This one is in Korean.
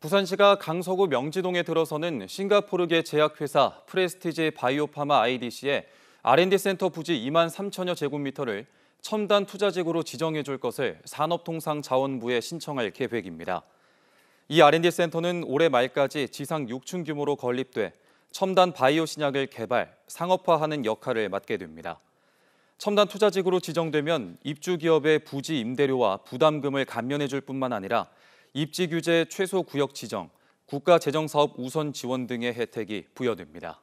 부산시가 강서구 명지동에 들어서는 싱가포르계 제약회사 프레스티지 바이오파마 IDC의 R&D센터 부지 2만 3천여 제곱미터를 첨단 투자지구로 지정해 줄 것을 산업통상자원부에 신청할 계획입니다. 이 R&D센터는 올해 말까지 지상 6층 규모로 건립돼 첨단 바이오 신약을 개발, 상업화하는 역할을 맡게 됩니다. 첨단 투자지구로 지정되면 입주 기업의 부지 임대료와 부담금을 감면해 줄 뿐만 아니라 입지 규제 최소 구역 지정, 국가 재정 사업 우선 지원 등의 혜택이 부여됩니다.